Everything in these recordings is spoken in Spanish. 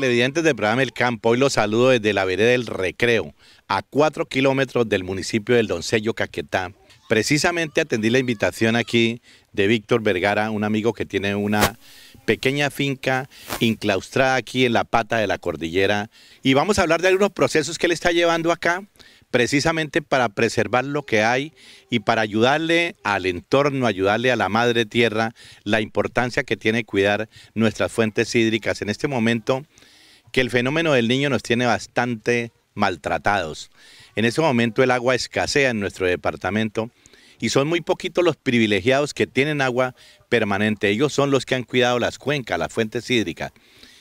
televidentes de programa El Campo, hoy los saludo desde la vereda del Recreo, a cuatro kilómetros del municipio del Doncello Caquetá. Precisamente atendí la invitación aquí de Víctor Vergara, un amigo que tiene una pequeña finca inclaustrada aquí en la pata de la cordillera. Y vamos a hablar de algunos procesos que él está llevando acá, precisamente para preservar lo que hay y para ayudarle al entorno, ayudarle a la madre tierra, la importancia que tiene cuidar nuestras fuentes hídricas. En este momento que el fenómeno del niño nos tiene bastante maltratados. En ese momento el agua escasea en nuestro departamento y son muy poquitos los privilegiados que tienen agua permanente. Ellos son los que han cuidado las cuencas, las fuentes hídricas.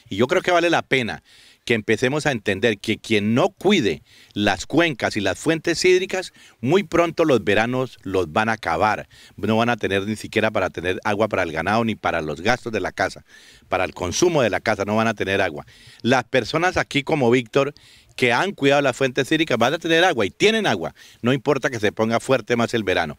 Y yo creo que vale la pena que empecemos a entender que quien no cuide las cuencas y las fuentes hídricas, muy pronto los veranos los van a acabar. No van a tener ni siquiera para tener agua para el ganado ni para los gastos de la casa, para el consumo de la casa, no van a tener agua. Las personas aquí como Víctor que han cuidado las fuentes hídricas van a tener agua y tienen agua, no importa que se ponga fuerte más el verano.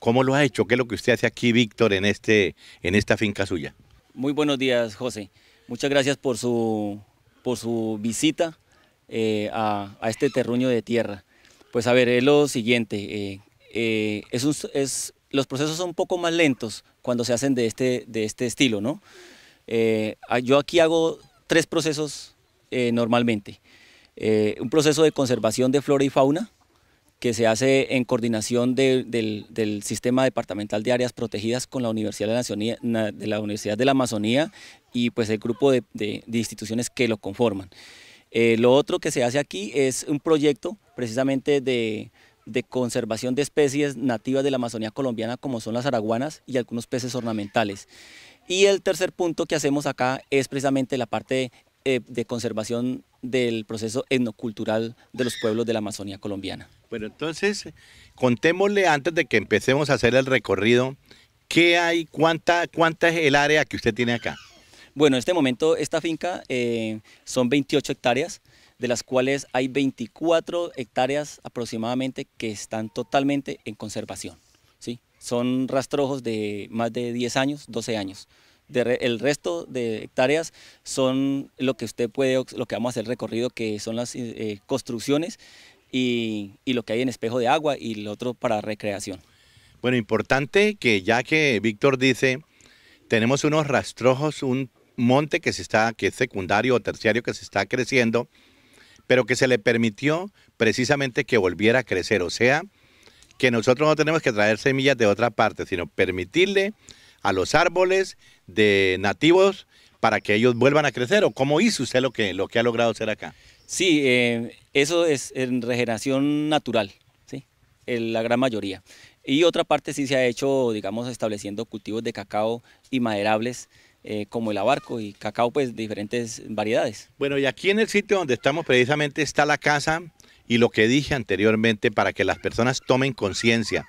¿Cómo lo ha hecho? ¿Qué es lo que usted hace aquí, Víctor, en, este, en esta finca suya? Muy buenos días, José. Muchas gracias por su por su visita eh, a, este terruño de tierra. Pues a ver, es lo siguiente, eh, eh, es, los procesos son un poco más lentos cuando se hacen de este, de este estilo, ¿no? yo aquí hago tres procesos normalmente. un proceso de conservación de flora y fauna, que se hace en coordinación del, Sistema Departamental de Áreas Protegidas con la Universidad de la, Amazonía, Universidad de la Amazonía y pues el grupo de, instituciones que lo conforman. Eh, lo otro que se hace aquí es un proyecto precisamente de, conservación de especies nativas de la Amazonía colombiana como son las araguanas y algunos peces ornamentales. Y el tercer punto que hacemos acá es precisamente la parte de, eh, de conservación del proceso etnocultural de los pueblos de la Amazonía colombiana. Bueno, entonces contémosle antes de que empecemos a hacer el recorrido, ¿qué hay? ¿Cuánta, cuánta es el área que usted tiene acá? Bueno, en este momento esta finca eh, son 28 hectáreas, de las cuales hay 24 hectáreas aproximadamente que están totalmente en conservación. ¿sí? Son rastrojos de más de 10 años, 12 años. el resto de hectáreas son lo que usted puede, lo que vamos a hacer el recorrido, que son las eh, construcciones y, lo que hay en espejo de agua y lo otro para recreación. Bueno, importante que ya que Víctor dice, tenemos unos rastrojos, un monte que se está, que es secundario o terciario que se está creciendo, pero que se le permitió precisamente que volviera a crecer. O sea, que nosotros no tenemos que traer semillas de otra parte, sino permitirle a los árboles de nativos para que ellos vuelvan a crecer. ¿O cómo hizo usted lo que, lo que ha logrado hacer acá? Sí, eh, eso es en regeneración natural, ¿sí? la gran mayoría. Y otra parte sí se ha hecho, digamos, estableciendo cultivos de cacao y maderables, eh, como el abarco y cacao, pues de diferentes variedades. Bueno, y aquí en el sitio donde estamos precisamente está la casa y lo que dije anteriormente para que las personas tomen conciencia.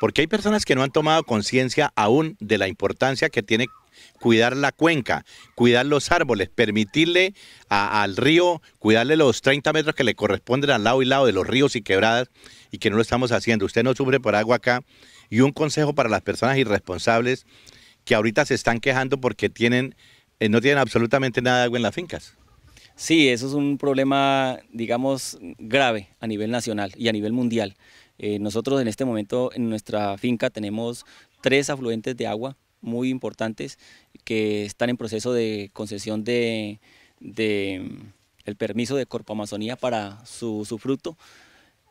Porque hay personas que no han tomado conciencia aún de la importancia que tiene cuidar la cuenca, cuidar los árboles, permitirle al río, cuidarle los 30 metros que le corresponden al lado y lado de los ríos y quebradas y que no lo estamos haciendo. Usted no sufre por agua acá. Y un consejo para las personas irresponsables que ahorita se están quejando porque tienen, eh, no tienen absolutamente nada de agua en las fincas. Sí, eso es un problema, digamos, grave a nivel nacional y a nivel mundial. Eh, nosotros en este momento en nuestra finca tenemos tres afluentes de agua muy importantes que están en proceso de concesión de, mm, el permiso de Corpo Amazonía para su, fruto.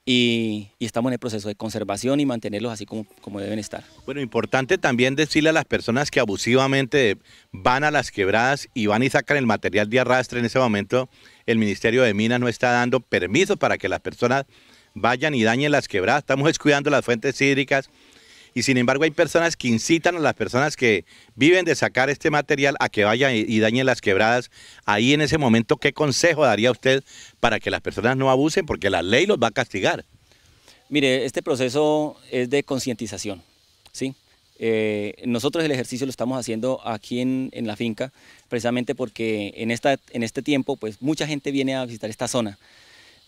Y, estamos en el proceso de conservación y mantenerlos así como, como deben estar. Bueno, importante también decirle a las personas que abusivamente van a las quebradas y van y sacan el material de arrastre. En ese momento el Ministerio de Minas no está dando permiso para que las personas vayan y dañen las quebradas. Estamos descuidando las fuentes hídricas, y sin embargo hay personas que incitan a las personas que viven de sacar este material a que vayan y dañen las quebradas. Ahí en ese momento, ¿qué consejo daría usted para que las personas no abusen? Porque la ley los va a castigar. Mire, este proceso es de concientización, ¿sí? Eh, nosotros el ejercicio lo estamos haciendo aquí en, en, la finca, precisamente porque en, esta, en este tiempo pues mucha gente viene a visitar esta zona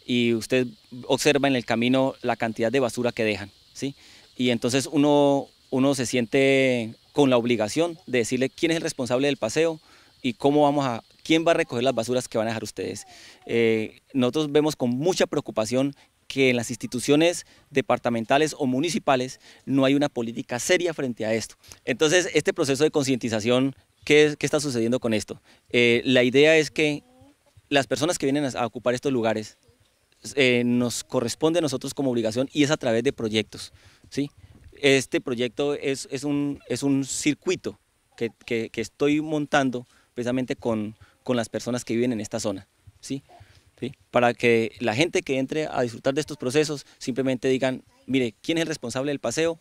y usted observa en el camino la cantidad de basura que dejan, ¿sí? y entonces uno, uno se siente con la obligación de decirle quién es el responsable del paseo y cómo vamos a, quién va a recoger las basuras que van a dejar ustedes. Eh, nosotros vemos con mucha preocupación que en las instituciones departamentales o municipales no hay una política seria frente a esto. Entonces, este proceso de concientización, ¿qué, ¿qué, está sucediendo con esto? Eh, la idea es que las personas que vienen a ocupar estos lugares eh, nos corresponde a nosotros como obligación y es a través de proyectos. ¿sí? Este proyecto es, un, es un circuito que, estoy montando precisamente con, las personas que viven en esta zona, ¿sí? Para que la gente que entre a disfrutar de estos procesos simplemente digan, mire, ¿quién es el responsable del paseo?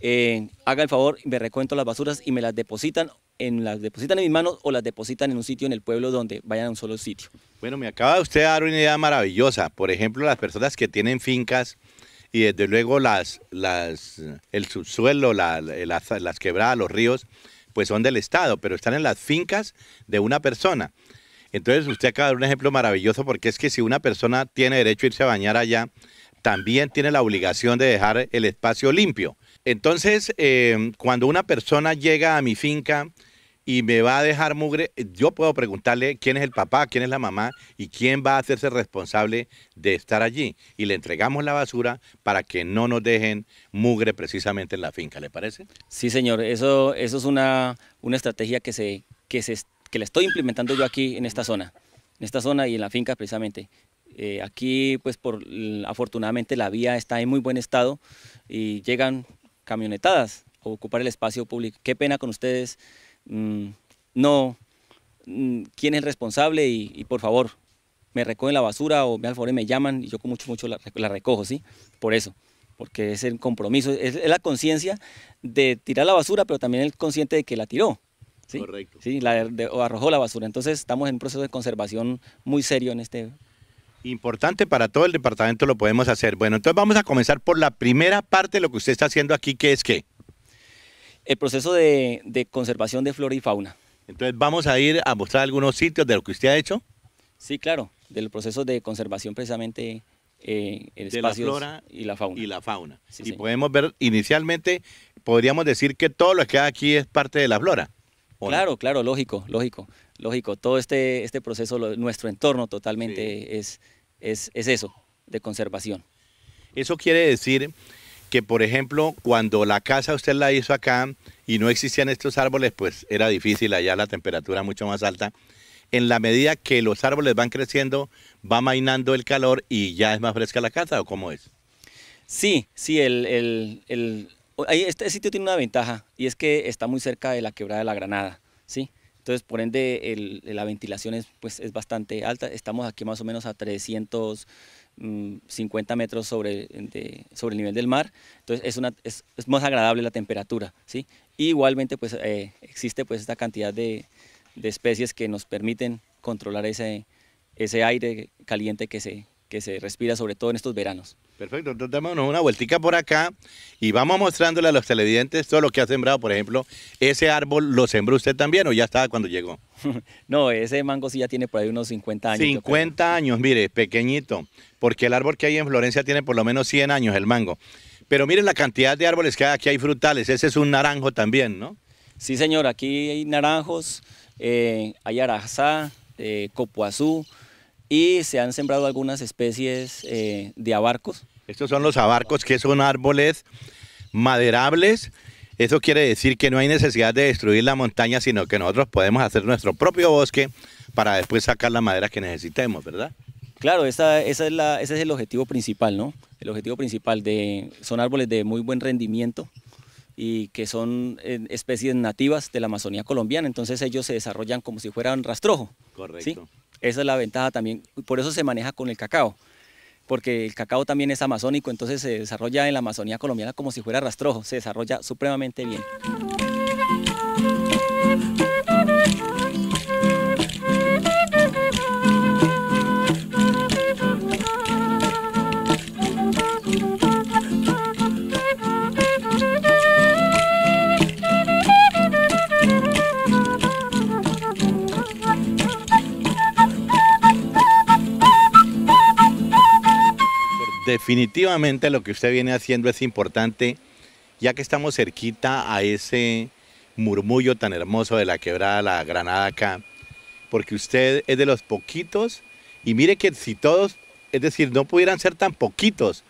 Eh, haga el favor, me recuento las basuras y me las depositan en las depositan en mis manos o las depositan en un sitio en el pueblo donde vayan a un solo sitio. Bueno, me acaba usted de dar una idea maravillosa. Por ejemplo, las personas que tienen fincas y desde luego las, las, el subsuelo, las, quebradas, los ríos, pues son del Estado, pero están en las fincas de una persona. Entonces usted acaba de dar un ejemplo maravilloso porque es que si una persona tiene derecho a irse a bañar allá, también tiene la obligación de dejar el espacio limpio. Entonces, eh, cuando una persona llega a mi finca, y me va a dejar mugre, yo puedo preguntarle quién es el papá, quién es la mamá y quién va a hacerse responsable de estar allí. Y le entregamos la basura para que no nos dejen mugre precisamente en la finca, ¿le parece? Sí, señor, eso, eso es una, una estrategia que, se, que, se, que la estoy implementando yo aquí en esta zona, en esta zona y en la finca precisamente. Eh, aquí, pues, por, afortunadamente la vía está en muy buen estado y llegan camionetadas a ocupar el espacio público. Qué pena con ustedes Mm, no, mm, quién es el responsable y, por favor, me recogen la basura o me me llaman y yo con mucho, mucho la, recojo, ¿sí? Por eso, porque es el compromiso, es, la conciencia de tirar la basura, pero también el consciente de que la tiró. ¿sí? Correcto. Sí, la, o arrojó la basura. Entonces estamos en un proceso de conservación muy serio en este... Importante para todo el departamento lo podemos hacer. Bueno, entonces vamos a comenzar por la primera parte de lo que usted está haciendo aquí, que es que el proceso de, conservación de flora y fauna. Entonces vamos a ir a mostrar algunos sitios de lo que usted ha hecho. Sí, claro, del proceso de conservación precisamente eh, el de la flora y la fauna. Y la fauna. y podemos ver inicialmente, podríamos decir que todo lo que hay aquí es parte de la flora. Claro, claro, lógico, lógico, lógico. Todo este, este proceso, nuestro entorno totalmente es, es, es eso, de conservación. Eso quiere decir que por ejemplo, cuando la casa usted la hizo acá y no existían estos árboles, pues era difícil allá la temperatura mucho más alta. En la medida que los árboles van creciendo, va mainando el calor y ya es más fresca la casa, ¿o cómo es? Sí, sí, el, el, el, este sitio tiene una ventaja y es que está muy cerca de la quebrada de la Granada, ¿sí? Entonces, por ende, la ventilación es, pues, es bastante alta. Estamos aquí más o menos a 300 50 mm, metros sobre, sobre el nivel del mar, entonces es, una, es, más agradable la temperatura, ¿sí? igualmente pues eh, existe pues esta cantidad de, de, especies que nos permiten controlar ese, ese aire caliente que se, que se respira sobre todo en estos veranos. Perfecto, entonces démonos una vueltica por acá y vamos mostrándole a los televidentes todo lo que ha sembrado, por ejemplo, ese árbol lo sembró usted también o ya estaba cuando llegó. no, ese mango sí ya tiene por ahí unos 50 años. 50 años, mire, pequeñito, porque el árbol que hay en Florencia tiene por lo menos 100 años, el mango. Pero miren la cantidad de árboles que hay, aquí hay frutales, ese es un naranjo también, ¿no? Sí, señor, aquí hay naranjos, eh, hay arazá, eh, copoazú y se han sembrado algunas especies eh, de abarcos estos son los abarcos, que son árboles maderables. Eso quiere decir que no hay necesidad de destruir la montaña, sino que nosotros podemos hacer nuestro propio bosque para después sacar la madera que necesitemos, ¿verdad? Claro, esa, es ese es el objetivo principal, ¿no? El objetivo principal de son árboles de muy buen rendimiento y que son eh, especies nativas de la Amazonía colombiana, entonces ellos se desarrollan como si fueran rastrojo. Correcto. Esa es la ventaja también, por eso se maneja con el cacao porque el cacao también es amazónico, entonces se desarrolla en la Amazonía colombiana como si fuera rastrojo, se desarrolla supremamente bien. definitivamente lo que usted viene haciendo es importante, ya que estamos cerquita a ese murmullo tan hermoso de la quebrada La Granada acá, porque usted es de los poquitos, y mire que si todos, es decir, no pudieran ser tan poquitos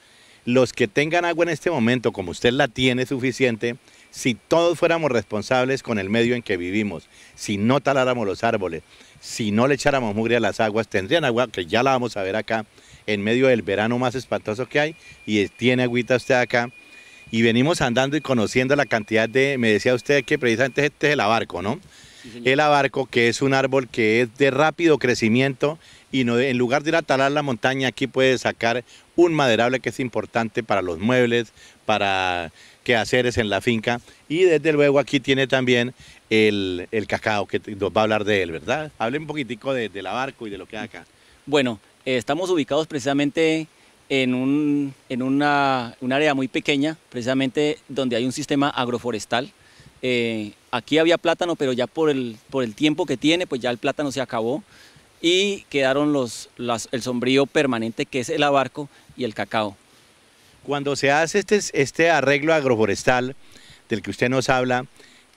los que tengan agua en este momento, como usted la tiene suficiente, si todos fuéramos responsables con el medio en que vivimos, si no taláramos los árboles, si no le echáramos mugre a las aguas, tendrían agua, que ya la vamos a ver acá, en medio del verano más espantoso que hay y tiene agüita usted acá. Y venimos andando y conociendo la cantidad de, me decía usted que precisamente este es el abarco, ¿no? el abarco, que es un árbol que es de rápido crecimiento y no, en lugar de ir a talar la montaña, aquí puede sacar un maderable que es importante para los muebles, para quehaceres en la finca. Y desde luego aquí tiene también el, cacao, que nos va a hablar de él, ¿verdad? Hable un poquitico del abarco y de lo que hay acá. Bueno, eh, estamos ubicados precisamente en, un, en una, un, área muy pequeña, precisamente donde hay un sistema agroforestal. Eh, aquí había plátano, pero ya por el, por el tiempo que tiene, pues ya el plátano se acabó y quedaron los, el sombrío permanente que es el abarco y el cacao. Cuando se hace este, este arreglo agroforestal del que usted nos habla,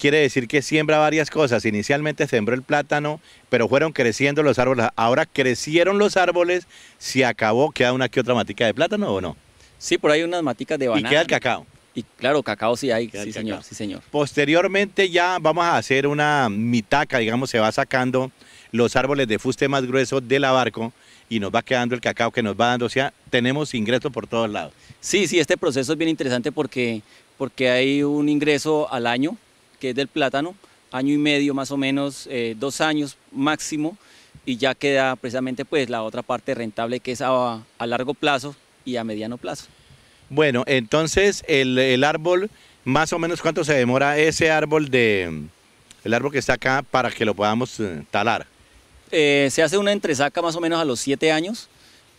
quiere decir que siembra varias cosas. Inicialmente sembró el plátano, pero fueron creciendo los árboles. Ahora crecieron los árboles, se acabó, queda una que otra matica de plátano o no. Sí, por ahí unas maticas de banana. Y queda el cacao. Y claro, cacao sí hay, sí señor, sí señor. Posteriormente ya vamos a hacer una mitaca, digamos, se va sacando los árboles de fuste más grueso del abarco y nos va quedando el cacao que nos va dando, o sea, tenemos ingresos por todos lados. Sí, sí, este proceso es bien interesante porque, porque hay un ingreso al año que es del plátano, año y medio más o menos, eh, dos años máximo, y ya queda precisamente pues la otra parte rentable que es a, largo plazo y a mediano plazo. Bueno, entonces el, árbol, más o menos cuánto se demora ese árbol de el árbol que está acá para que lo podamos eh, talar. Eh, se hace una entresaca más o menos a los siete años,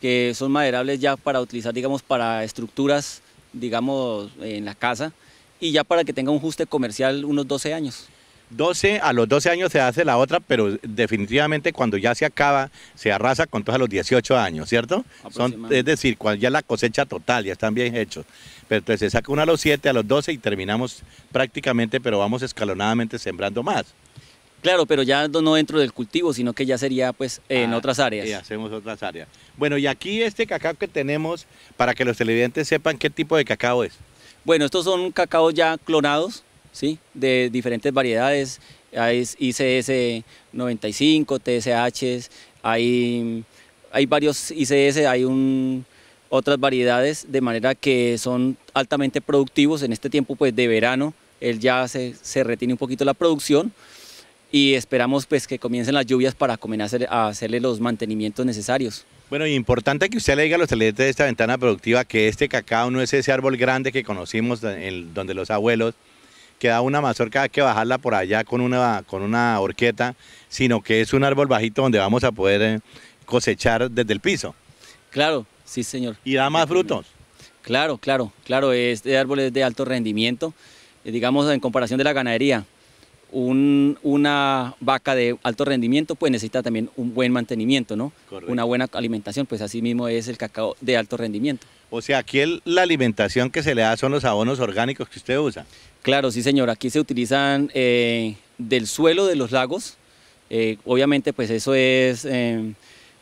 que son maderables ya para utilizar, digamos, para estructuras, digamos, en la casa y ya para que tenga un ajuste comercial unos 12 años. 12, a los 12 años se hace la otra, pero definitivamente cuando ya se acaba, se arrasa con todos a los 18 años, ¿cierto? Son, es decir, cuando ya la cosecha total, ya están bien hechos. Pero entonces se saca uno a los 7, a los 12 y terminamos prácticamente, pero vamos escalonadamente sembrando más. Claro, pero ya no dentro del cultivo, sino que ya sería pues en ah, otras áreas. Y eh, hacemos otras áreas. Bueno, y aquí este cacao que tenemos, para que los televidentes sepan qué tipo de cacao es. Bueno, estos son cacaos ya clonados, ¿sí? De diferentes variedades. Hay ICS 95, TSH, hay, varios ICS, hay otras variedades, de manera que son altamente productivos en este tiempo pues, de verano. Él ya se, retiene un poquito la producción y esperamos pues, que comiencen las lluvias para a hacerle los mantenimientos necesarios. Bueno, importante que usted le diga a los televidentes de esta ventana productiva que este cacao no es ese árbol grande que conocimos en donde los abuelos, que da una mazorca, hay que bajarla por allá con una, con una horqueta, sino que es un árbol bajito donde vamos a poder eh, cosechar desde el piso. Claro, sí señor. ¿Y da más frutos? Claro, claro, claro, este árbol es de alto rendimiento, eh, digamos en comparación de la ganadería una vaca de alto rendimiento pues necesita también un buen mantenimiento, ¿no? Una buena alimentación, pues así mismo es el cacao de alto rendimiento. O sea, aquí la alimentación que se le da son los abonos orgánicos que usted usa. Claro, sí señor, aquí se utilizan eh, del suelo de los lagos, eh, obviamente pues eso es em,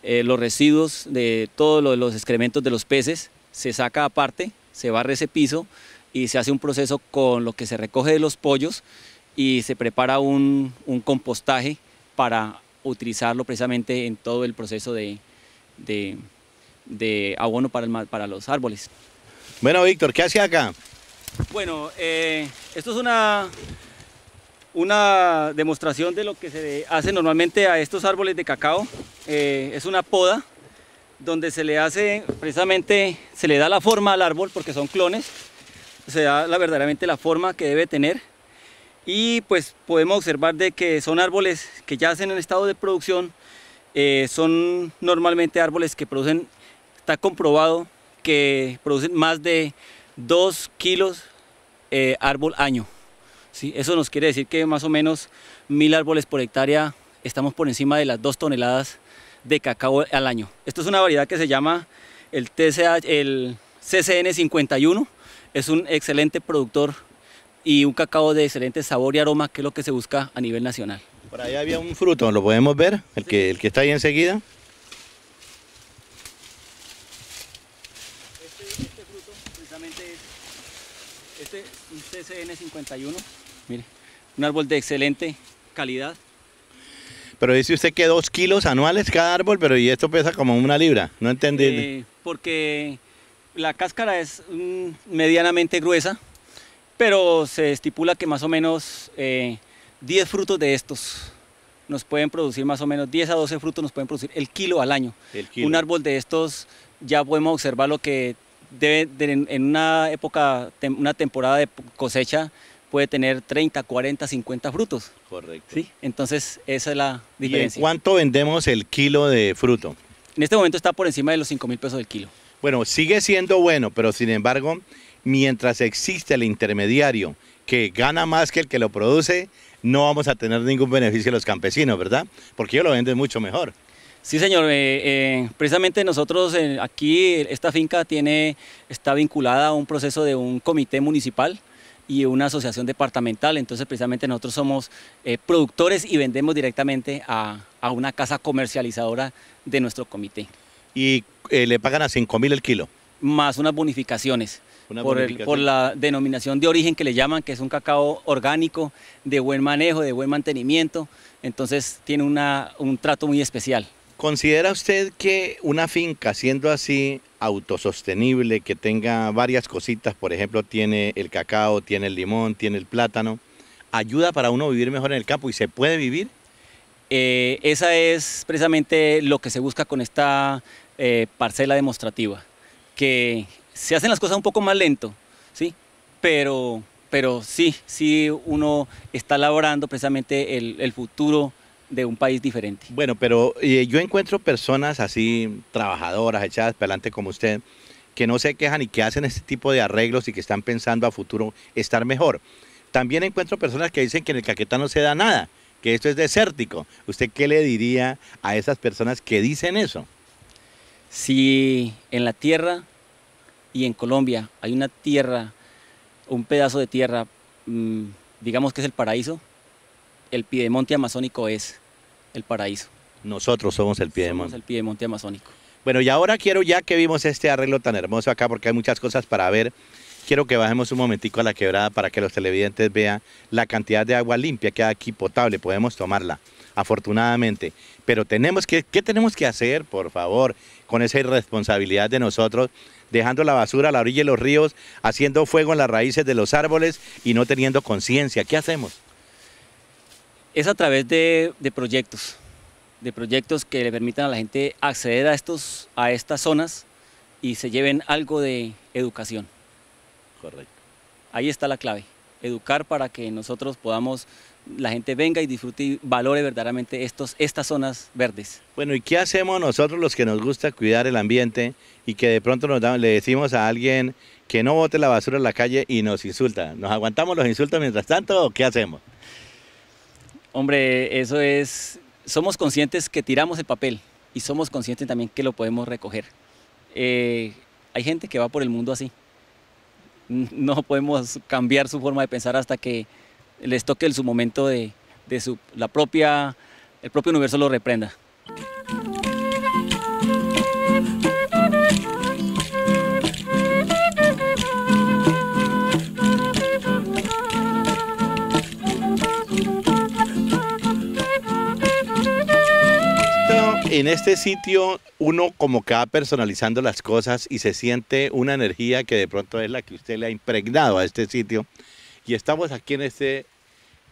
eh, los residuos de todos los excrementos de los peces, se saca aparte, se barre ese piso y se hace un proceso con lo que se recoge de los pollos y se prepara un, compostaje para utilizarlo precisamente en todo el proceso de, abono para, los árboles. Bueno, Víctor, ¿qué hace acá? Bueno, eh, esto es una, una demostración de lo que se hace normalmente a estos árboles de cacao. Eh, es una poda donde se le hace precisamente, se le da la forma al árbol porque son clones, se da la, verdaderamente la forma que debe tener y pues podemos observar de que son árboles que ya hacen en estado de producción eh, son normalmente árboles que producen está comprobado que producen más de 2 kilos eh, árbol año ¿sí? eso nos quiere decir que más o menos mil árboles por hectárea estamos por encima de las 2 toneladas de cacao al año esto es una variedad que se llama el TCH el CCN51 es un excelente productor y un cacao de excelente sabor y aroma, que es lo que se busca a nivel nacional. Por ahí había un fruto, ¿lo podemos ver? El, que, el que está ahí enseguida. Este, este fruto precisamente es este, un 51 mire, un árbol de excelente calidad. Pero dice usted que dos kilos anuales cada árbol, pero y esto pesa como una libra, no entendí. Eh, porque la cáscara es mm, medianamente gruesa, pero se estipula que más o menos 10 eh, frutos de estos nos pueden producir más o menos 10 a 12 frutos, nos pueden producir el kilo al año. Un árbol de estos ya podemos observar lo que debe en una época, una temporada de cosecha, puede tener 30, 40, 50 frutos. Correcto. Entonces, esa es la diferencia. ¿Y cuánto vendemos el kilo de fruto? En este momento está por encima de los 5 mil pesos del kilo. Bueno, sigue siendo bueno, pero sin embargo, mientras existe el intermediario que gana más que el que lo produce, no vamos a tener ningún beneficio los campesinos, ¿verdad? Porque ellos lo venden mucho mejor. Sí, señor. Eh, eh, precisamente nosotros eh, aquí, esta finca tiene, está vinculada a un proceso de un comité municipal y una asociación departamental. Entonces, precisamente nosotros somos productores y vendemos directamente a, a, una casa comercializadora de nuestro comité. ¿Y le pagan a 5 mil el kilo? Más unas bonificaciones por, la denominación de origen que le llaman, que es un cacao orgánico, de buen manejo, de buen mantenimiento, entonces tiene un trato muy especial. ¿Considera usted que una finca, siendo así autosostenible, que tenga varias cositas, por ejemplo, tiene el cacao, tiene el limón, tiene el plátano, ayuda para uno vivir mejor en el campo y se puede vivir? Eh, esa es precisamente lo que se busca con esta eh, parcela demostrativa, que se hacen las cosas un poco más lento, ¿sí? Pero, pero sí, sí uno está laborando precisamente el, futuro de un país diferente. Bueno, pero eh, yo encuentro personas así, trabajadoras, echadas para adelante como usted, que no se quejan y que hacen este tipo de arreglos y que están pensando a futuro estar mejor. También encuentro personas que dicen que en el Caquetá no se da nada, que esto es desértico. ¿Usted qué le diría a esas personas que dicen eso? Si en la tierra y en Colombia hay una tierra, un pedazo de tierra, mm, digamos que es el paraíso, el piedemonte amazónico es el paraíso. Nosotros somos el piedemonte. Somos el piedemonte amazónico. Bueno, y ahora quiero, ya que vimos este arreglo tan hermoso acá, porque hay muchas cosas para ver, quiero que bajemos un momentico a la quebrada para que los televidentes vean la cantidad de agua limpia que hay aquí, potable, podemos tomarla, afortunadamente. Pero tenemos que, ¿qué tenemos que hacer, por favor, con esa irresponsabilidad de nosotros dejando la basura a la orilla de los ríos, haciendo fuego en las raíces de los árboles y no teniendo conciencia. ¿Qué hacemos? Es a través de, proyectos, de proyectos que le permitan a la gente acceder a, estos, a estas zonas y se lleven algo de educación. Correcto. Ahí está la clave, educar para que nosotros podamos la gente venga y disfrute y valore verdaderamente estos, estas zonas verdes. Bueno, ¿y qué hacemos nosotros los que nos gusta cuidar el ambiente y que de pronto le decimos a alguien que no bote la basura en la calle y nos insulta? ¿Nos aguantamos los insultos mientras tanto o qué hacemos? Hombre, eso es, somos conscientes que tiramos el papel y somos conscientes también que lo podemos recoger. Eh, hay gente que va por el mundo así. No podemos cambiar su forma de pensar hasta que les toque en su momento de, su, la propia, el propio universo lo reprenda. en este sitio uno como que va personalizando las cosas y se siente una energía que de pronto es la que usted le ha impregnado a este sitio. Y estamos aquí en este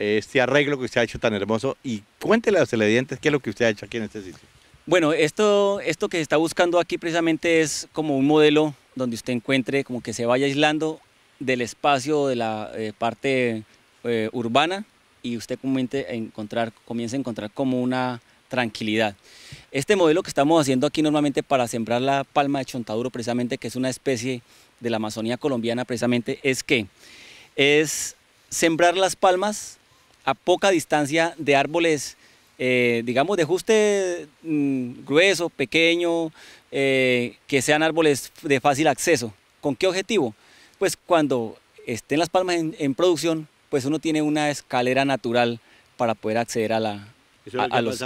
este arreglo que usted ha hecho tan hermoso y cuéntele a los televidentes qué es lo que usted ha hecho aquí en este sitio. Bueno, esto, esto que se está buscando aquí precisamente es como un modelo donde usted encuentre como que se vaya aislando del espacio de la eh, parte eh, urbana y usted comience a encontrar, comience a encontrar como una tranquilidad. Este modelo que estamos haciendo aquí normalmente para sembrar la palma de chontaduro, precisamente que es una especie de la Amazonía colombiana, precisamente es que es sembrar las palmas a poca distancia de árboles, eh, digamos, de ajuste mm, grueso, pequeño, eh, que sean árboles de fácil acceso. ¿Con qué objetivo? Pues cuando estén las palmas en, producción, pues uno tiene una escalera natural para poder acceder a la... a, los,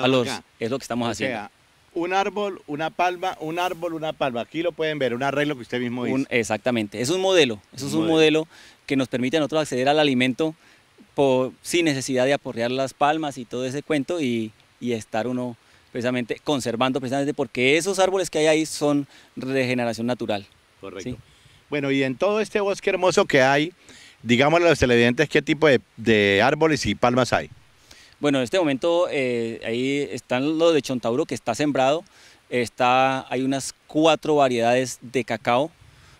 es lo que estamos haciendo. un árbol, una palma, un árbol, una palma. Aquí lo pueden ver, un arreglo que usted mismo hizo. exactamente, es un modelo, eso es un modelo que nos permite a nosotros acceder al alimento sin necesidad de aporrear las palmas y todo ese cuento y, estar uno precisamente conservando precisamente porque esos árboles que hay ahí son regeneración natural. Correcto. Bueno, y en todo este bosque hermoso que hay, digámosle a los televidentes qué tipo de, árboles y palmas hay. Bueno, en este momento eh, ahí están los de Chontauro que está sembrado, está, hay unas cuatro variedades de cacao,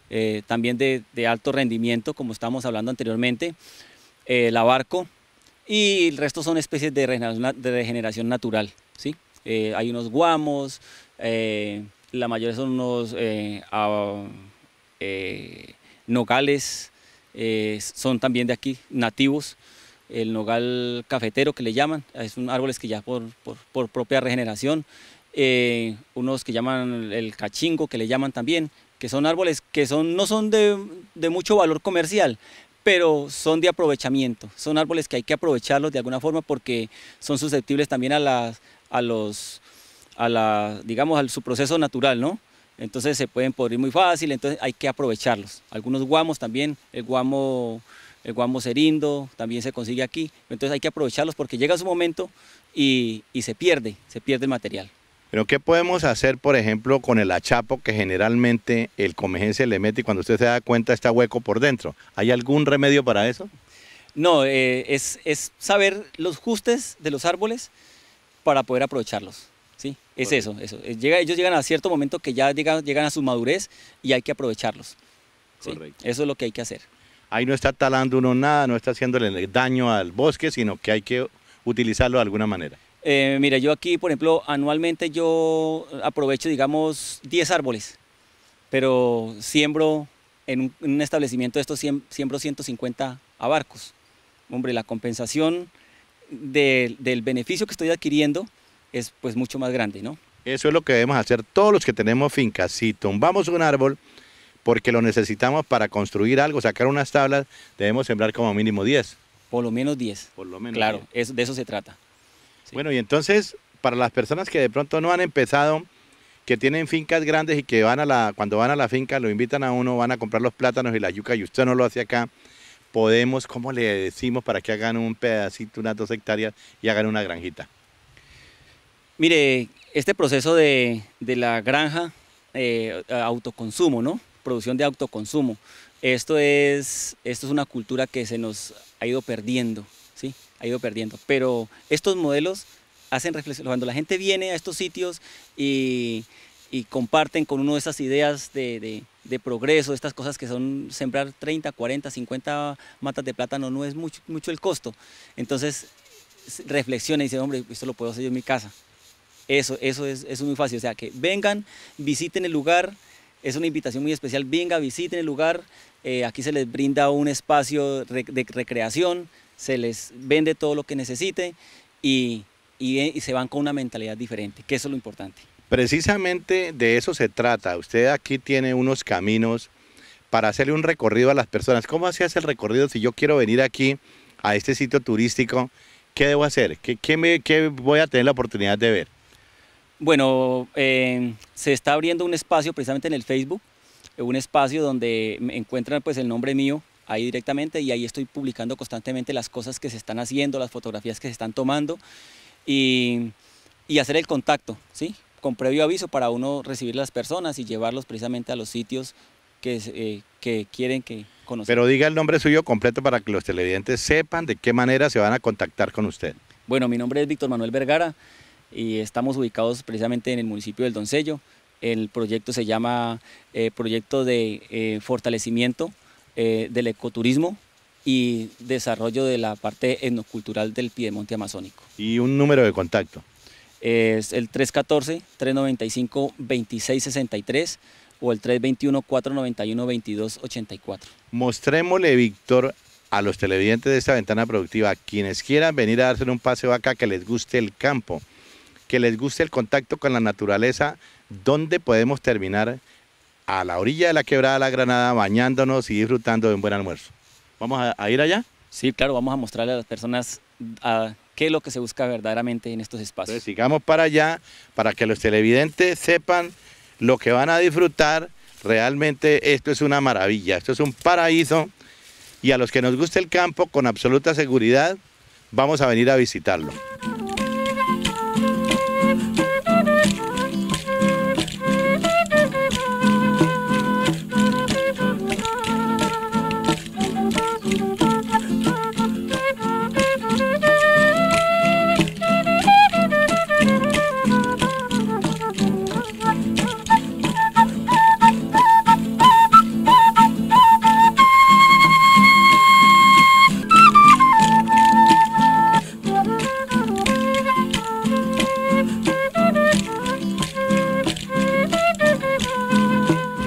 eh, también de, de alto rendimiento, como estábamos hablando anteriormente el eh, la y el resto son especies de regeneración, de natural. ¿sí? Eh, hay unos guamos, eh, la mayoría son unos nogales, son también de aquí, nativos. El nogal cafetero que le llaman, es un árboles que ya por, por, por propia regeneración. unos que llaman el cachingo, que le llaman también, que son árboles que son, no son de, de mucho valor comercial, pero son de aprovechamiento, son árboles que hay que aprovecharlos de alguna forma porque son susceptibles también a, digamos, su proceso natural, Entonces se pueden podrir muy fácil, entonces hay que aprovecharlos. Algunos guamos también, el guamo, el guamo también se consigue aquí, entonces hay que aprovecharlos porque llega su momento y, y se pierde, se pierde el material. Pero ¿qué podemos hacer, por ejemplo, con el achapo que generalmente el comejense le mete y cuando usted se da cuenta está hueco por dentro? ¿Hay algún remedio para eso? No, eh, es, saber los justes de los árboles para poder aprovecharlos. ¿sí? Es eso, eso. Eh, llega, ellos llegan a cierto momento que ya llegan, a su madurez y hay que aprovecharlos. Eso es lo que hay que hacer. Ahí no está talando uno nada, no está haciéndole daño al bosque, sino que hay que utilizarlo de alguna manera. Eh, mira, yo aquí, por ejemplo, anualmente yo aprovecho, digamos, 10 árboles, pero siembro en un, establecimiento de estos, siembro 150 abarcos. Hombre, la compensación del beneficio que estoy adquiriendo es pues mucho más grande, ¿no? Eso es lo que debemos hacer todos los que tenemos fincas. Si tumbamos un árbol porque lo necesitamos para construir algo, sacar unas tablas, debemos sembrar como mínimo 10. Por lo menos 10. Por lo menos. Claro, Es, de eso se trata. Bueno, y entonces, para las personas que de pronto no han empezado, que tienen fincas grandes y que van a la, cuando van a la finca lo invitan a uno, van a comprar los plátanos y la yuca y usted no lo hace acá, podemos, ¿cómo le decimos para que hagan un pedacito, unas dos hectáreas y hagan una granjita? Mire, este proceso de, la granja, eh, autoconsumo, ¿no? Producción de autoconsumo. Esto es, esto es una cultura que se nos ha ido perdiendo ha ido perdiendo. Pero estos modelos hacen reflexión. Cuando la gente viene a estos sitios y, comparten con uno de esas ideas de, progreso, estas cosas que son sembrar 30, 40, 50 matas de plátano, no es mucho, mucho el costo. Entonces reflexiona y dice, hombre, esto lo puedo hacer yo en mi casa. Eso, eso es, es muy fácil. O sea, que vengan, visiten el lugar. Es una invitación muy especial. Venga, visiten el lugar. Eh, aquí se les brinda un espacio de recreación, se les vende todo lo que necesite eh, y, se van con una mentalidad diferente, que eso es lo importante. Precisamente de eso se trata. Usted aquí tiene unos caminos para hacerle un recorrido a las personas. ¿Cómo se hace el recorrido si yo quiero venir aquí a este sitio turístico? ¿Qué debo hacer? ¿Qué, me, voy a tener la oportunidad de ver? Bueno, eh, se está abriendo un espacio precisamente en el Facebook, eh, un espacio donde encuentran pues el nombre mío ahí directamente y ahí estoy publicando constantemente las cosas que se están haciendo, las fotografías que se están tomando y, hacer el contacto, ¿sí? Con previo aviso para uno recibir las personas y llevarlos precisamente a los sitios que, eh, que quieren que conozcan. Pero diga el nombre suyo completo para que los televidentes sepan de qué manera se van a contactar con usted. Bueno, mi nombre es Víctor Manuel Vergara y estamos ubicados precisamente en el municipio del Doncello. El proyecto se llama eh, Proyecto de eh, Fortalecimiento eh, del ecoturismo y desarrollo de la parte etnocultural del piedemonte amazónico. ¿Y un número de contacto? Es el 314-395-2663 o el 321-491-2284. Mostrémosle, Víctor, a los televidentes de esta ventana productiva, quienes quieran venir a darse un paseo acá, que les guste el campo, que les guste el contacto con la naturaleza, ¿dónde podemos terminar? a la orilla de la quebrada de la Granada, bañándonos y disfrutando de un buen almuerzo. ¿Vamos a, ir allá? Sí, claro, vamos a mostrarle a las personas a qué es lo que se busca verdaderamente en estos espacios. Entonces, sigamos para allá para que los televidentes sepan lo que van a disfrutar. Realmente esto es una maravilla, esto es un paraíso y a los que nos gusta el campo, con absoluta seguridad, vamos a venir a visitarlo.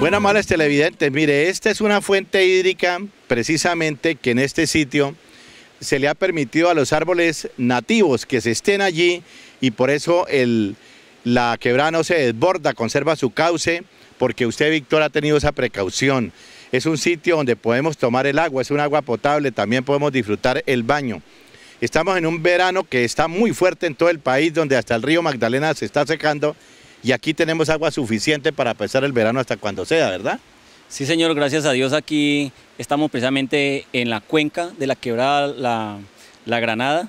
Bueno, malas televidentes. Mire, esta es una fuente hídrica precisamente que en este sitio se le ha permitido a los árboles nativos que se estén allí y por eso la quebrada no se desborda, conserva su cauce, porque usted, Víctor, ha tenido esa precaución. Es un sitio donde podemos tomar el agua, es un agua potable, también podemos disfrutar el baño. Estamos en un verano que está muy fuerte en todo el país, donde hasta el río Magdalena se está secando y aquí tenemos agua suficiente para pasar el verano hasta cuando sea, ¿verdad? Sí, señor, gracias a Dios aquí estamos precisamente en la cuenca de la quebrada la, la Granada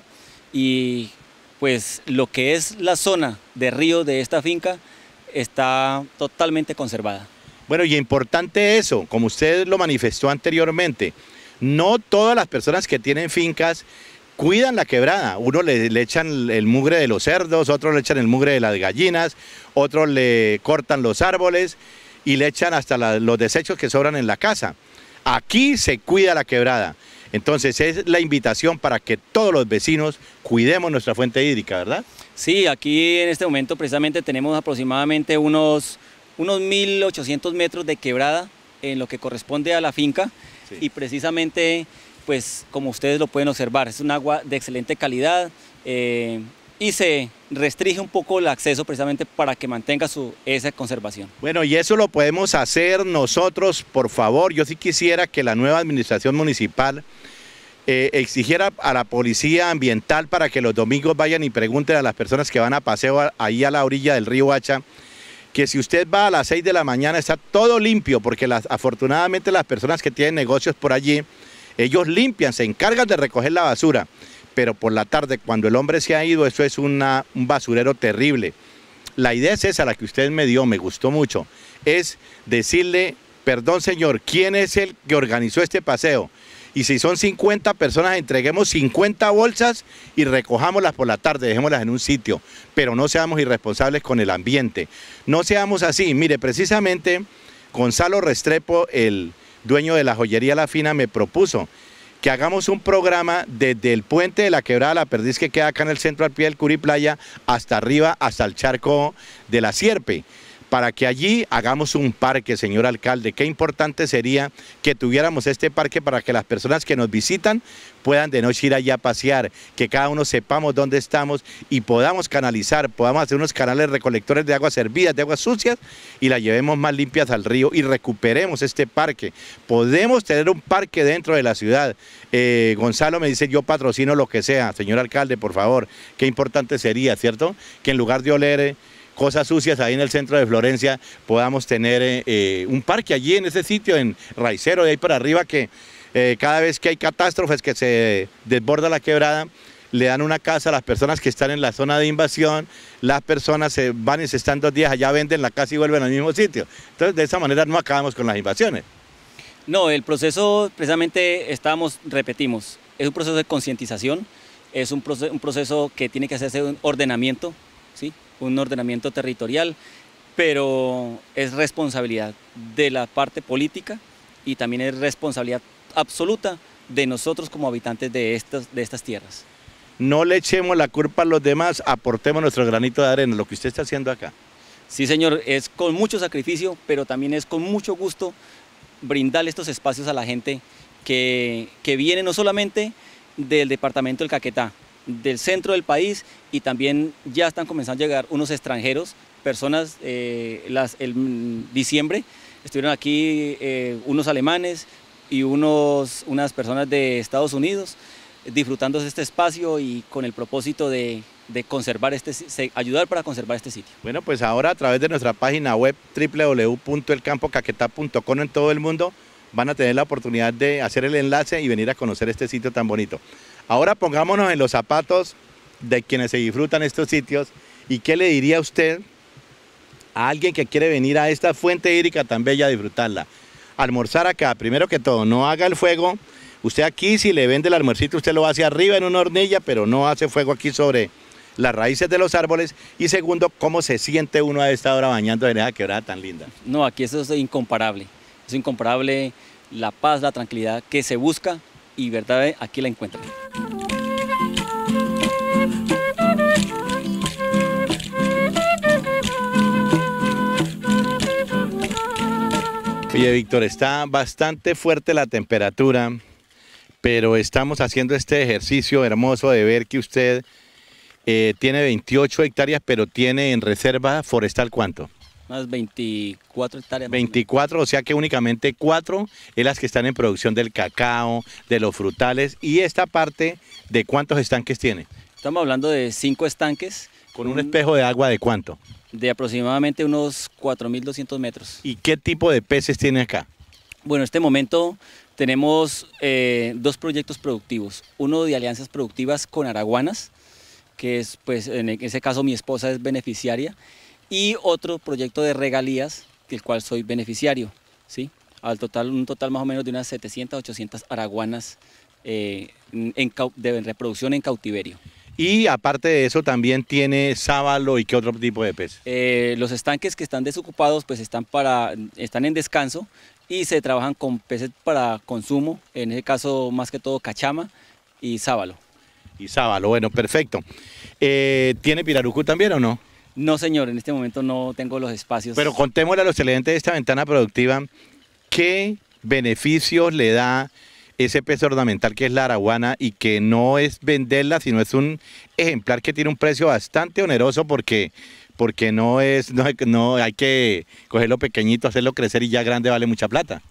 y pues lo que es la zona de río de esta finca está totalmente conservada. Bueno, y importante eso, como usted lo manifestó anteriormente, no todas las personas que tienen fincas cuidan la quebrada. Uno le, echan el mugre de los cerdos, otros le echan el mugre de las gallinas, otros le cortan los árboles y le echan hasta los desechos que sobran en la casa. Aquí se cuida la quebrada. Entonces es la invitación para que todos los vecinos cuidemos nuestra fuente hídrica, ¿verdad? Sí, aquí en este momento precisamente tenemos aproximadamente unos, unos 1.800 metros de quebrada en lo que corresponde a la finca y precisamente pues como ustedes lo pueden observar, es un agua de excelente calidad eh, y se restringe un poco el acceso precisamente para que mantenga su, esa conservación. Bueno, y eso lo podemos hacer nosotros, por favor. Yo sí quisiera que la nueva administración municipal eh, exigiera a la policía ambiental para que los domingos vayan y pregunten a las personas que van a paseo ahí a la orilla del río Hacha que si usted va a las 6 de la mañana está todo limpio, porque las, afortunadamente las personas que tienen negocios por allí ellos limpian, se encargan de recoger la basura, pero por la tarde cuando el hombre se ha ido, eso es un basurero terrible. La idea es esa, la que usted me dio, me gustó mucho, es decirle, perdón señor, ¿quién es el que organizó este paseo? y si son 50 personas, entreguemos 50 bolsas y recojámoslas por la tarde, dejémoslas en un sitio, pero no seamos irresponsables con el ambiente. No seamos así. Mire, precisamente Gonzalo Restrepo, el dueño de la joyería La Fina, me propuso que hagamos un programa desde el puente de la quebrada La Perdiz que queda acá en el centro al pie del Curiplaya hasta arriba, hasta el charco de la Sierpe para que allí hagamos un parque, señor alcalde. Qué importante sería que tuviéramos este parque para que las personas que nos visitan puedan de noche ir allá a pasear, que cada uno sepamos dónde estamos y podamos canalizar, podamos hacer unos canales recolectores de aguas hervidas, de aguas sucias y las llevemos más limpias al río y recuperemos este parque. Podemos tener un parque dentro de la ciudad. Eh, Gonzalo me dice, yo patrocino lo que sea, señor alcalde, por favor, qué importante sería, ¿cierto? Que en lugar de oler cosas sucias ahí en el centro de Florencia, podamos tener eh, eh, un parque allí en ese sitio, en Raicero, de ahí para arriba, que eh, cada vez que hay catástrofes, que se desborda la quebrada, le dan una casa a las personas que están en la zona de invasión, las personas se van y se están dos días allá, venden la casa y vuelven al mismo sitio. Entonces, de esa manera no acabamos con las invasiones. No, el proceso precisamente estamos, repetimos, es un proceso de concientización, es un proceso, un proceso que tiene que hacerse un ordenamiento, ¿sí? un ordenamiento territorial, pero es responsabilidad de la parte política y también es responsabilidad absoluta de nosotros como habitantes de estas, de estas tierras. No le echemos la culpa a los demás, aportemos nuestro granito de arena, lo que usted está haciendo acá. Sí, señor, es con mucho sacrificio, pero también es con mucho gusto brindarle estos espacios a la gente que viene no solamente del departamento del Caquetá, del centro del país y también ya están comenzando a llegar unos extranjeros, personas, eh, las, el mm, diciembre estuvieron aquí eh, unos alemanes y unos, unas personas de Estados Unidos disfrutando de este espacio y con el propósito de, conservar este, ayudar para conservar este sitio. Bueno, pues ahora a través de nuestra página web www.elcampocaquetá.com en todo el mundo van a tener la oportunidad de hacer el enlace y venir a conocer este sitio tan bonito. Ahora pongámonos en los zapatos de quienes se disfrutan estos sitios y qué le diría usted a alguien que quiere venir a esta fuente hídrica tan bella a disfrutarla. Almorzar acá, primero que todo, no haga el fuego. Usted aquí, si le vende el almuercito, usted lo hace arriba en una hornilla, pero no hace fuego aquí sobre las raíces de los árboles. Y segundo, ¿cómo se siente uno a esta hora bañando en esa quebrada tan linda? No, aquí eso es incomparable. Es incomparable la paz, la tranquilidad que se busca y verdad eh, aquí la encuentro. Oye, Víctor, está bastante fuerte la temperatura, pero estamos haciendo este ejercicio hermoso de ver que usted eh, tiene 28 hectáreas, pero tiene en reserva forestal cuánto? más 24 hectáreas. 24, o sea que únicamente 4 es las que están en producción del cacao, de los frutales y esta parte, ¿de cuántos estanques tiene? Estamos hablando de 5 estanques. ¿Con un, espejo de agua de cuánto? De aproximadamente unos 4.200 metros. ¿Y qué tipo de peces tiene acá? Bueno, en este momento tenemos eh, dos proyectos productivos. Uno de alianzas productivas con araguanas, que es, pues, en e-, ese caso mi esposa es beneficiaria y otro proyecto de regalías, del cual soy beneficiario, ¿sí? Al total, un total más o menos de unas 700, 800 araguanas eh, en, de reproducción en cautiverio. Y aparte de eso también tiene sábalo y qué otro tipo de pez. Eh, los estanques que están desocupados pues están, para, están en descanso y se trabajan con peces para consumo, en este caso más que todo cachama y sábalo. Y sábalo, bueno, perfecto. Eh, ¿Tiene pirarucu también o no? No, señor, en este momento no tengo los espacios. Pero contémosle a los televidentes de esta ventana productiva qué beneficios le da ese pez ornamental que es la araguana y que no es venderla, sino es un ejemplar que tiene un precio bastante oneroso porque, porque no es, no hay que cogerlo pequeñito, hacerlo crecer y ya grande vale mucha plata.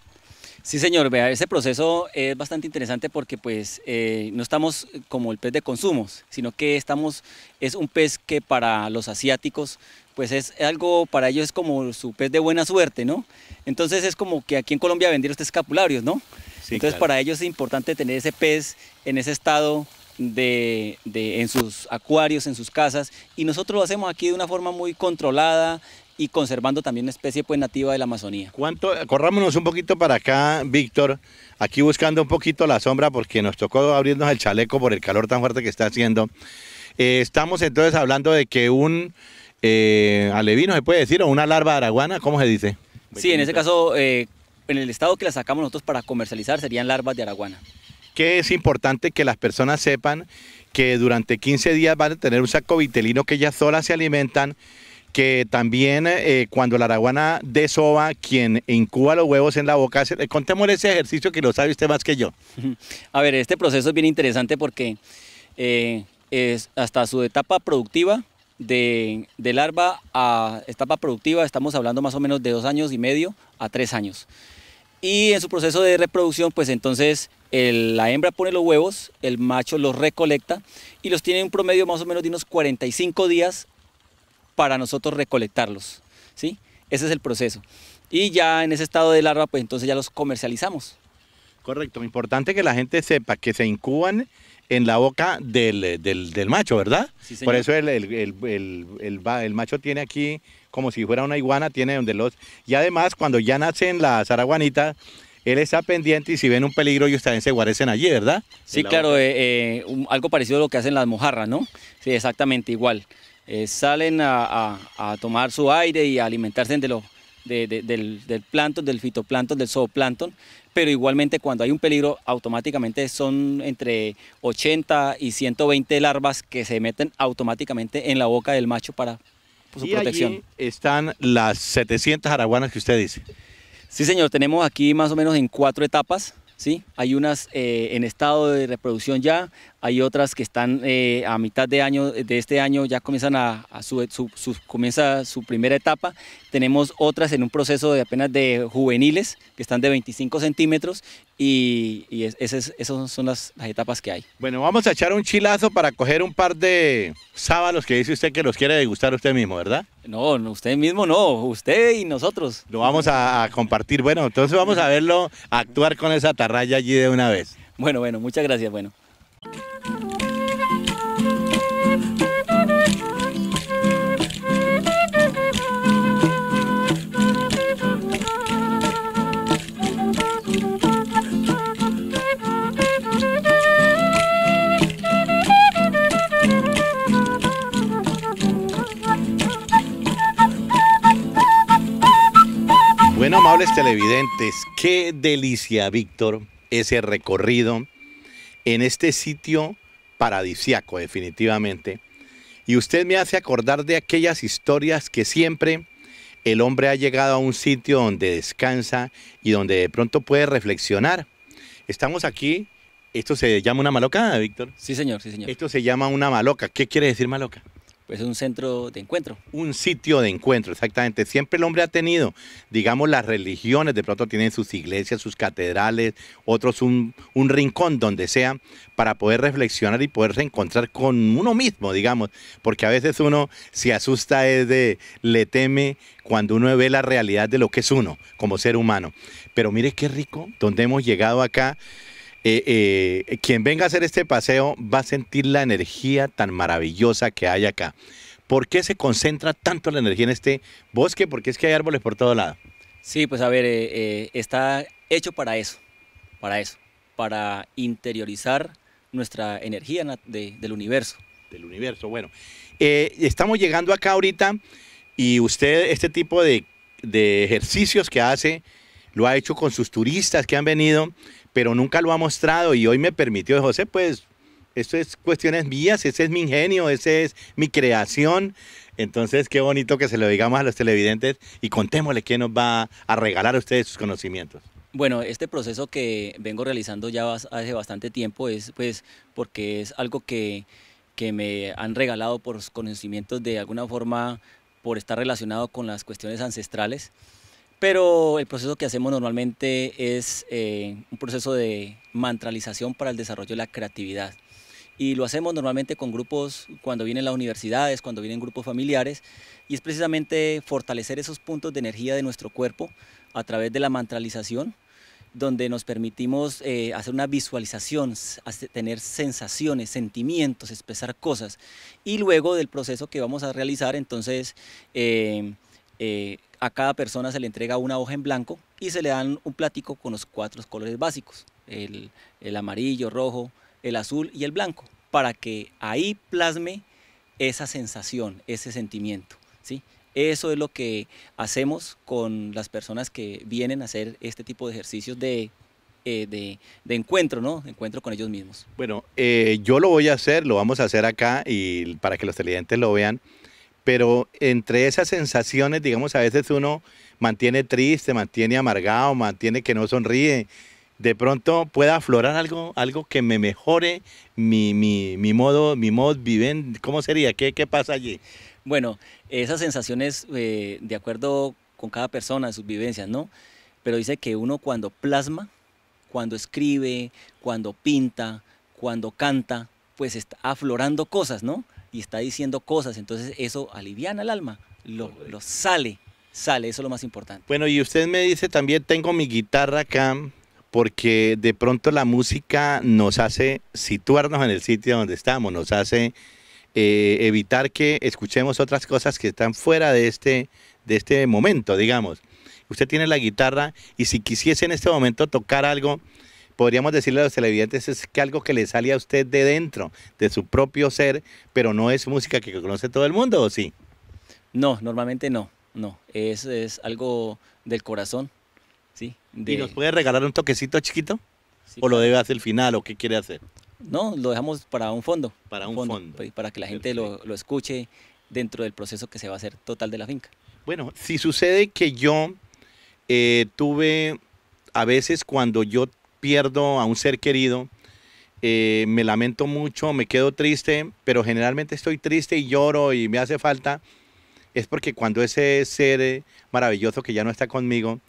Sí, señor, vea, ese proceso es bastante interesante porque pues eh, no estamos como el pez de consumos, sino que estamos, es un pez que para los asiáticos pues es algo, para ellos es como su pez de buena suerte, ¿no? Entonces es como que aquí en Colombia vender estos escapularios, ¿no? Entonces para ellos es importante tener ese pez en ese estado en sus acuarios, en sus casas, y nosotros lo hacemos aquí de una forma muy controlada, y conservando también una especie pues nativa de la Amazonía. ¿Cuánto, corrámonos un poquito para acá, Víctor, aquí buscando un poquito la sombra porque nos tocó abrirnos el chaleco por el calor tan fuerte que está haciendo. Eh, estamos entonces hablando de que un eh, alevino, se puede decir, o una larva araguana, ¿cómo se dice? Sí, en ese caso, eh, en el estado que la sacamos nosotros para comercializar serían larvas de araguana. Que es importante que las personas sepan que durante 15 días van a tener un saco vitelino que ellas solas se alimentan que también eh, cuando la araguana desova, quien incuba los huevos en la boca, se, eh, contémosle ese ejercicio que lo sabe usted más que yo. A ver, este proceso es bien interesante porque eh, hasta su etapa productiva, de, larva a etapa productiva, estamos hablando más o menos de dos años y medio a tres años. Y en su proceso de reproducción, pues entonces la hembra pone los huevos, el macho los recolecta y los tiene en un promedio más o menos de unos 45 días para nosotros recolectarlos. ¿sí? Ese es el proceso. Y ya en ese estado de larva, pues entonces ya los comercializamos. Correcto, importante que la gente sepa que se incuban en la boca del, del, macho, ¿verdad? Por eso el, el, el, el, macho tiene aquí, como si fuera una iguana, tiene donde los... Y además, cuando ya nacen la araguanitas, él está pendiente y si ven un peligro y ustedes se guarecen allí, ¿verdad? Sí, claro, eh, eh, algo parecido a lo que hacen las mojarras, ¿no? Sí, exactamente igual. Eh, salen a, tomar su aire y a alimentarse de lo, del, del plancton, del fitoplancton, del zooplancton, pero igualmente cuando hay un peligro automáticamente son entre 80 y 120 larvas que se meten automáticamente en la boca del macho para su protección. están las 700 araguanas que usted dice. Sí, señor, tenemos aquí más o menos en cuatro etapas. ¿sí? Hay unas eh, en estado de reproducción ya, hay otras que están eh, a mitad de año, de este año ya comienzan a, su, comienza su primera etapa, tenemos otras en un proceso de apenas de juveniles que están de 25 centímetros y, esas, son las, etapas que hay. Bueno, vamos a echar un chilazo para coger un par de sábalos que dice usted que los quiere degustar usted mismo, ¿verdad? No, usted mismo no, usted y nosotros. Lo vamos a, compartir, bueno, entonces vamos a verlo actuar con esa tarraya allí de una vez. Bueno, bueno, muchas gracias, bueno. Bueno, amables televidentes, qué delicia, Víctor, ese recorrido en este sitio paradisiaco, definitivamente. Y usted me hace acordar de aquellas historias que siempre el hombre ha llegado a un sitio donde descansa y donde de pronto puede reflexionar. Estamos aquí, esto se llama una maloca, Víctor. Sí, señor, sí, señor. Esto se llama una maloca. ¿Qué quiere decir maloca? es un centro de encuentro. Un sitio de encuentro, exactamente. Siempre el hombre ha tenido, digamos, las religiones, de pronto tienen sus iglesias, sus catedrales, otros un, un rincón donde sea, para poder reflexionar y poder reencontrar con uno mismo, digamos, porque a veces uno se asusta, es de, le teme cuando uno ve la realidad de lo que es uno como ser humano. Pero mire qué rico, donde hemos llegado acá eh, eh, quien venga a hacer este paseo va a sentir la energía tan maravillosa que hay acá. ¿Por qué se concentra tanto la energía en este bosque? Porque es que hay árboles por todo lado. Sí, pues a ver, eh, está hecho para eso, para eso, para interiorizar nuestra energía del universo. Del universo, bueno. estamos llegando acá ahorita y usted este tipo de, de ejercicios que hace lo ha hecho con sus turistas que han venido pero nunca lo ha mostrado y hoy me permitió, José, pues esto es cuestiones mías, ese es mi ingenio, ese es mi creación. Entonces, qué bonito que se lo digamos a los televidentes y contémosle qué nos va a regalar a ustedes sus conocimientos. Bueno, este proceso que vengo realizando ya hace bastante tiempo es pues porque es algo que, que me han regalado por conocimientos de alguna forma por estar relacionado con las cuestiones ancestrales. Pero el proceso que hacemos normalmente es eh, un proceso de mantralización para el desarrollo de la creatividad. Y lo hacemos normalmente con grupos cuando vienen las universidades, cuando vienen grupos familiares, y es precisamente fortalecer esos puntos de energía de nuestro cuerpo a través de la mantralización, donde nos permitimos eh, hacer una visualización, tener sensaciones, sentimientos, expresar cosas. Y luego del proceso que vamos a realizar, entonces eh, eh, a cada persona se le entrega una hoja en blanco y se le dan un platico con los cuatro colores básicos, el, el amarillo, rojo, el azul y el blanco, para que ahí plasme esa sensación, ese sentimiento. ¿sí? Eso es lo que hacemos con las personas que vienen a hacer este tipo de ejercicios de, eh, encuentro, ¿no? encuentro con ellos mismos. Bueno, eh, yo lo voy a hacer, lo vamos a hacer acá y para que los televidentes lo vean pero entre esas sensaciones, digamos, a veces uno mantiene triste, mantiene amargado, mantiene que no sonríe. De pronto pueda aflorar algo, que me mejore mi, mi, mi modo, mi mod, viven. ¿Cómo sería? ¿Qué, pasa allí? Bueno, esas sensaciones, eh, de acuerdo con cada persona, sus vivencias, ¿no? Pero dice que uno cuando plasma, cuando escribe, cuando pinta, cuando canta, pues está aflorando cosas, ¿no? y está diciendo cosas, entonces eso aliviana al alma, lo, lo sale, sale, eso es lo más importante. Bueno, y usted me dice también, tengo mi guitarra acá, porque de pronto la música nos hace situarnos en el sitio donde estamos, nos hace eh, evitar que escuchemos otras cosas que están fuera de este, de este momento, digamos. Usted tiene la guitarra y si quisiese en este momento tocar algo, podríamos decirle a los televidentes es que algo que le sale a usted de dentro, de su propio ser, pero no es música que conoce todo el mundo, ¿o sí? No, normalmente no, no. Es, algo del corazón, ¿sí? ¿Y nos puede regalar un toquecito chiquito? ¿O lo debe hacer el final o qué quiere hacer? No, lo dejamos para un fondo. Para un fondo. Pues, para que la gente lo, escuche dentro del proceso que se va a hacer total de la finca. Bueno, si sucede que yo eh, tuve, a veces cuando yo pierdo a un ser querido, eh, me lamento mucho, me quedo triste, pero generalmente estoy triste y lloro y me hace falta, es porque cuando ese ser maravilloso que ya no está conmigo,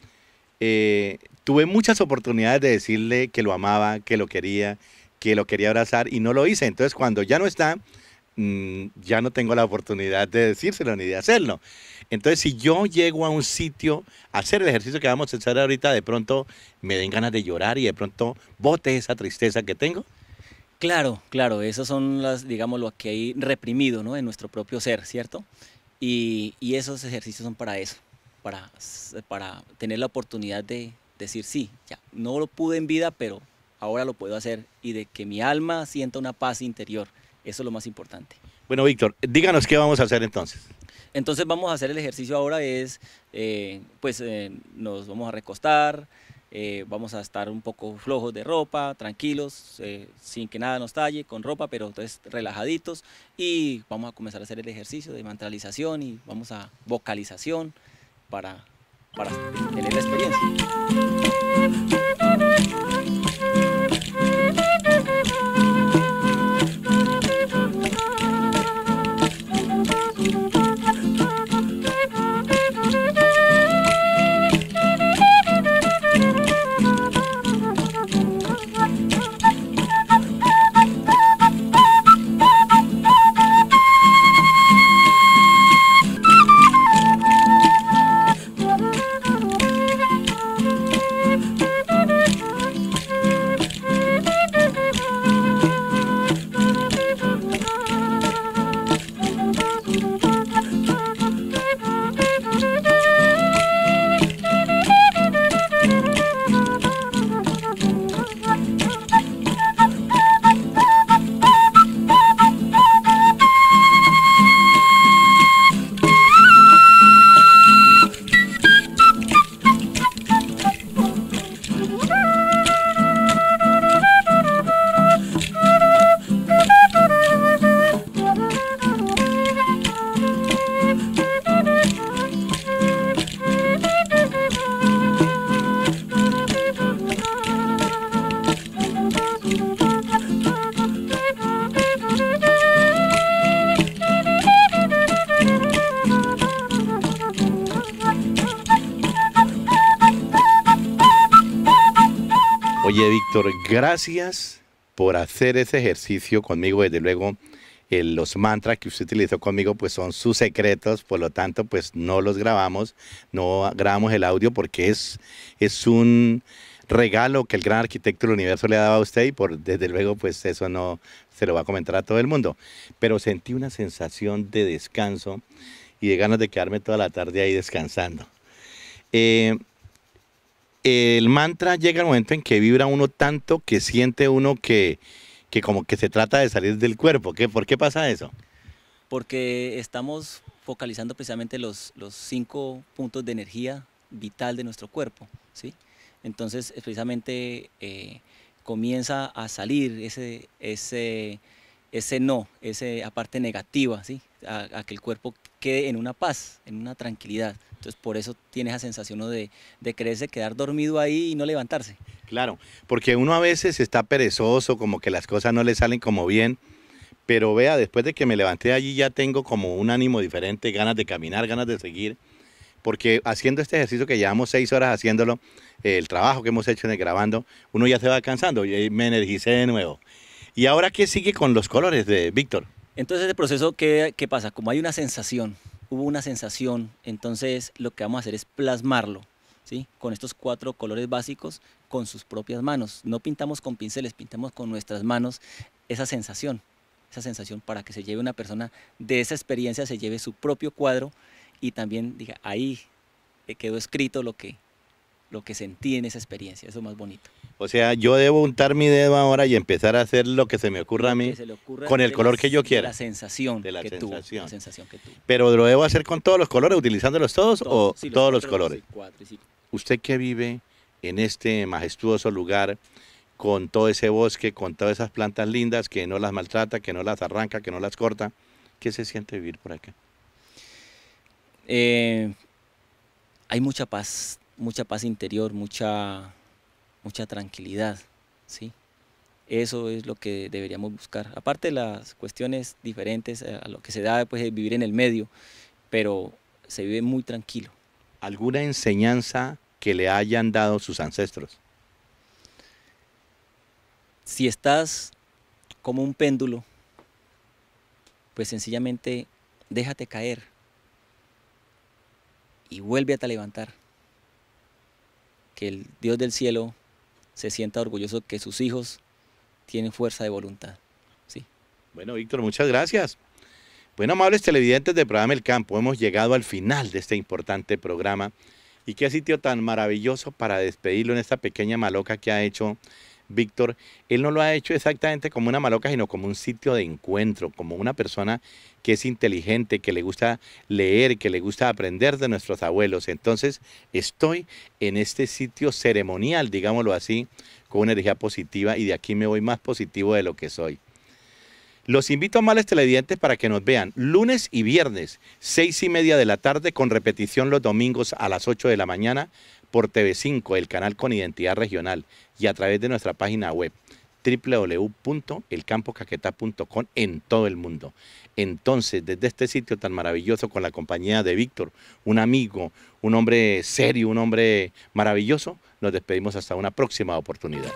eh, tuve muchas oportunidades de decirle que lo amaba, que lo quería, que lo quería abrazar y no lo hice. Entonces cuando ya no está, mm, ya no tengo la oportunidad de decírselo ni de hacerlo. Entonces, si yo llego a un sitio a hacer el ejercicio que vamos a hacer ahorita, de pronto me den ganas de llorar y de pronto bote esa tristeza que tengo. Claro, claro, esas son las, digamos, lo que hay reprimido ¿no? en nuestro propio ser, ¿cierto? Y, y esos ejercicios son para eso, para, para tener la oportunidad de decir, sí, ya, no lo pude en vida, pero ahora lo puedo hacer y de que mi alma sienta una paz interior. Eso es lo más importante. Bueno, Víctor, díganos qué vamos a hacer entonces. Entonces vamos a hacer el ejercicio ahora es, eh, pues eh, nos vamos a recostar, eh, vamos a estar un poco flojos de ropa, tranquilos, sin que nada nos talle, con ropa, pero entonces relajaditos y vamos a comenzar a hacer el ejercicio de mantralización y vamos a vocalización para tener la experiencia. Oye, Víctor, gracias por hacer ese ejercicio conmigo. Desde luego, eh, los mantras que usted utilizó conmigo, pues son sus secretos, por lo tanto, pues no los grabamos, no grabamos el audio porque es, es un regalo que el gran arquitecto del universo le ha dado a usted y por desde luego pues eso no se lo va a comentar a todo el mundo. Pero sentí una sensación de descanso y de ganas de quedarme toda la tarde ahí descansando. Eh, el mantra llega al momento en que vibra uno tanto que siente uno que, como que se trata de salir del cuerpo. ¿Por qué pasa eso? Porque estamos focalizando precisamente los, los cinco puntos de energía vital de nuestro cuerpo, ¿sí? Entonces, precisamente eh, comienza a salir ese, ese, ese no, esa parte negativa, ¿sí? a, que el cuerpo quede en una paz, en una tranquilidad. Entonces por eso tiene la sensación de, de quererse quedar dormido ahí y no levantarse. Claro, porque uno a veces está perezoso, como que las cosas no le salen como bien, pero vea, después de que me levanté allí ya tengo como un ánimo diferente, ganas de caminar, ganas de seguir, porque haciendo este ejercicio que llevamos seis horas haciéndolo, el trabajo que hemos hecho en el grabando, uno ya se va cansando, y me energicé de nuevo. ¿Y ahora qué sigue con los colores de Víctor? Entonces, el proceso, ¿qué, ¿qué pasa? Como hay una sensación, hubo una sensación, entonces lo que vamos a hacer es plasmarlo. ¿Sí? con estos cuatro colores básicos con sus propias manos. No pintamos con pinceles, pintamos con nuestras manos esa sensación, esa sensación para que se lleve una persona de esa experiencia, se lleve su propio cuadro y también diga, ahí eh, quedó escrito lo que, lo que sentí en esa experiencia, eso es más bonito. O sea, yo debo untar mi dedo ahora y empezar a hacer lo que se me ocurra a mí con el color que yo quiera. sensación, de la, sensación. que tú. Pero lo debo hacer con todos los colores, utilizándolos todos, o todos los colores. Usted que vive en este majestuoso lugar, con todo ese bosque, con todas esas plantas lindas que no las maltrata, que no las arranca, que no las corta, ¿qué se siente vivir por acá? Eh, hay mucha paz mucha paz interior, mucha, mucha tranquilidad, ¿sí? Eso es lo que deberíamos buscar. Aparte de las cuestiones diferentes a lo que se da después pues, de vivir en el medio, pero se vive muy tranquilo. ¿Alguna enseñanza que le hayan dado sus ancestros? Si estás como un péndulo, pues sencillamente déjate caer y vuelve a levantar que el Dios del cielo se sienta orgulloso que sus hijos tienen fuerza de voluntad. Sí. Bueno, Víctor, muchas gracias. Bueno, amables televidentes de programa El Campo, hemos llegado al final de este importante programa. Y qué sitio tan maravilloso para despedirlo en esta pequeña maloca que ha hecho Víctor, él no lo ha hecho exactamente como una maloca, sino como un sitio de encuentro, como una persona que es inteligente, que le gusta leer, que le gusta aprender de nuestros abuelos. Entonces, estoy en este sitio ceremonial, digámoslo así, con una energía positiva y de aquí me voy más positivo de lo que soy. Los invito a males televidentes para que nos vean lunes y viernes, seis y media de la tarde, con repetición los domingos a las ocho de la mañana, por TV5, el canal con identidad regional, y a través de nuestra página web www.elcampocaquetá.com en todo el mundo. Entonces, desde este sitio tan maravilloso, con la compañía de Víctor, un amigo, un hombre serio, un hombre maravilloso, nos despedimos hasta una próxima oportunidad.